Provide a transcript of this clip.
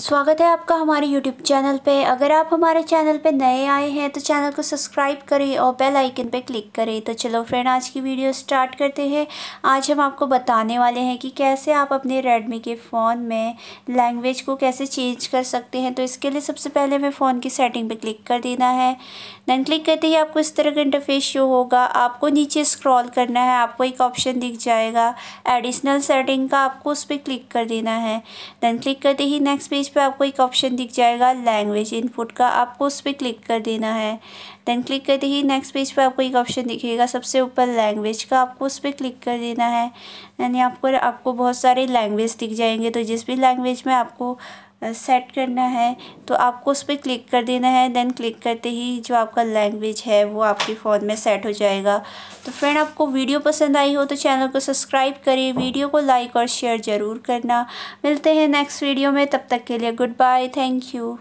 स्वागत है आपका हमारे YouTube चैनल पे अगर आप हमारे चैनल पे नए आए हैं तो चैनल को सब्सक्राइब करें और बेल आइकन पे क्लिक करें तो चलो फ्रेंड आज की वीडियो स्टार्ट करते हैं आज हम आपको बताने वाले हैं कि कैसे आप अपने Redmi के फ़ोन में लैंग्वेज को कैसे चेंज कर सकते हैं तो इसके लिए सबसे पहले हमें फ़ोन की सेटिंग पर क्लिक कर देना है दैन क्लिक करते ही आपको इस तरह का इंटरफेस शो होगा आपको नीचे स्क्रॉल करना है आपको एक ऑप्शन दिख जाएगा एडिशनल सेटिंग का आपको उस पर क्लिक कर देना है दैन क्लिक करते ही नेक्स्ट पेज पेज पे आपको एक ऑप्शन दिख जाएगा लैंग्वेज इनपुट का आपको उस पर क्लिक कर देना है देन क्लिक करते ही नेक्स्ट पेज पे आपको एक ऑप्शन दिखेगा सबसे ऊपर लैंग्वेज का आपको उस पर क्लिक कर देना है देन यहाँ पर आपको बहुत सारे लैंग्वेज दिख जाएंगे तो जिस भी लैंग्वेज में आपको सेट करना है तो आपको उस पर क्लिक कर देना है देन क्लिक करते ही जो आपका लैंग्वेज है वो आपके फ़ोन में सेट हो जाएगा तो फ्रेंड आपको वीडियो पसंद आई हो तो चैनल को सब्सक्राइब करें वीडियो को लाइक और शेयर ज़रूर करना मिलते हैं नेक्स्ट वीडियो में तब तक के लिए गुड बाय थैंक यू